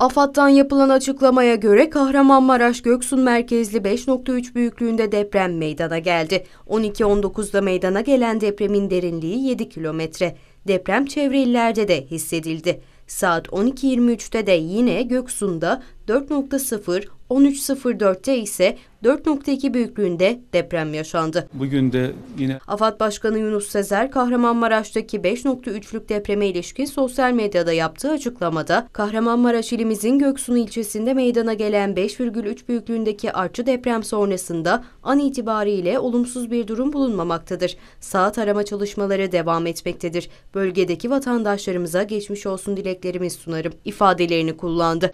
AFAD'dan yapılan açıklamaya göre Kahramanmaraş Göksun merkezli 5.3 büyüklüğünde deprem meydana geldi. 12-19'da meydana gelen depremin derinliği 7 kilometre. Deprem çevre illerde de hissedildi. Saat 12.23'te de yine Göksun'da 4.0 13.04'te ise 4.2 büyüklüğünde deprem yaşandı. Bugün de yine Afat Başkanı Yunus Sezer Kahramanmaraş'taki 5.3'lük depreme ilişkin sosyal medyada yaptığı açıklamada Kahramanmaraş ilimizin Göksun ilçesinde meydana gelen 5,3 büyüklüğündeki artçı deprem sonrasında an itibariyle olumsuz bir durum bulunmamaktadır. Saat arama çalışmaları devam etmektedir. Bölgedeki vatandaşlarımıza geçmiş olsun dileklerimi sunarım ifadelerini kullandı.